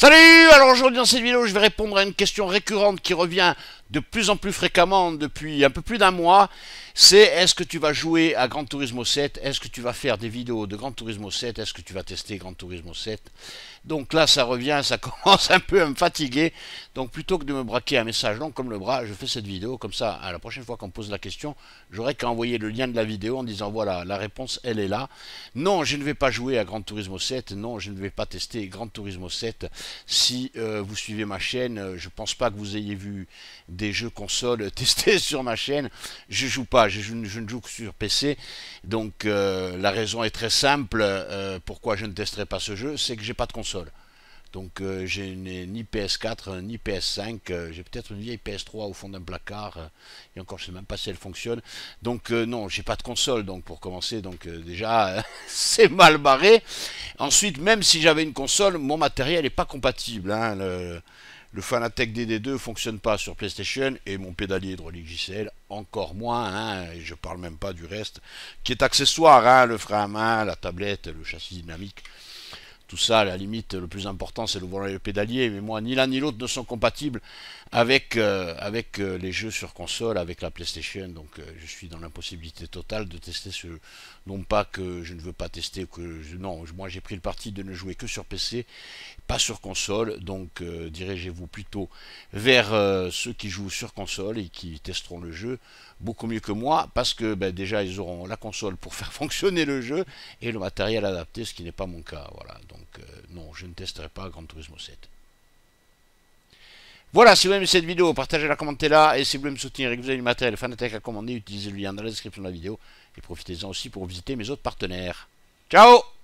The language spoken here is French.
Salut Alors aujourd'hui dans cette vidéo je vais répondre à une question récurrente qui revient de plus en plus fréquemment depuis un peu plus d'un mois, c'est est-ce que tu vas jouer à Grand Turismo 7 Est-ce que tu vas faire des vidéos de Grand Turismo 7 Est-ce que tu vas tester Grand Turismo 7 Donc là, ça revient, ça commence un peu à me fatiguer. Donc plutôt que de me braquer un message long comme le bras, je fais cette vidéo. Comme ça, à la prochaine fois qu'on me pose la question, j'aurai qu'à envoyer le lien de la vidéo en disant voilà, la réponse, elle est là. Non, je ne vais pas jouer à Grand Turismo 7. Non, je ne vais pas tester Grand Turismo 7. Si euh, vous suivez ma chaîne, euh, je ne pense pas que vous ayez vu jeux consoles testés sur ma chaîne. Je joue pas, je, ne joue que sur PC. Donc euh, la raison est très simple euh, pourquoi je ne testerai pas ce jeu, c'est que j'ai pas de console. Donc euh, j'ai ni PS4 ni PS5, j'ai peut-être une vieille PS3 au fond d'un placard, et encore je sais même pas si elle fonctionne. Donc non, j'ai pas de console donc pour commencer, donc déjà c'est mal barré. Ensuite, même si j'avais une console, mon matériel est pas compatible. Hein, le, le Fanatec DD2 fonctionne pas sur PlayStation et mon pédalier hydraulique JCL encore moins, hein, et je parle même pas du reste, qui est accessoire, hein, le frein à main, la tablette, le châssis dynamique tout ça, à la limite, le plus important, c'est le volant et le pédalier. Mais moi, ni l'un ni l'autre ne sont compatibles avec, euh, avec euh, les jeux sur console, avec la PlayStation. Donc, euh, je suis dans l'impossibilité totale de tester ce jeu. Non pas que je ne veux pas tester, que je, non, moi j'ai pris le parti de ne jouer que sur PC, pas sur console. Donc, dirigez-vous plutôt vers ceux qui jouent sur console et qui testeront le jeu beaucoup mieux que moi, parce que ben, déjà, ils auront la console pour faire fonctionner le jeu et le matériel adapté, ce qui n'est pas mon cas. Voilà. Donc euh, non, je ne testerai pas Gran Turismo 7. Voilà, si vous aimez cette vidéo, partagez-la, commentez-la, et si vous voulez me soutenir et que vous avez du matériel Fanatec à commander, utilisez le lien dans la description de la vidéo, et profitez-en aussi pour visiter mes autres partenaires. Ciao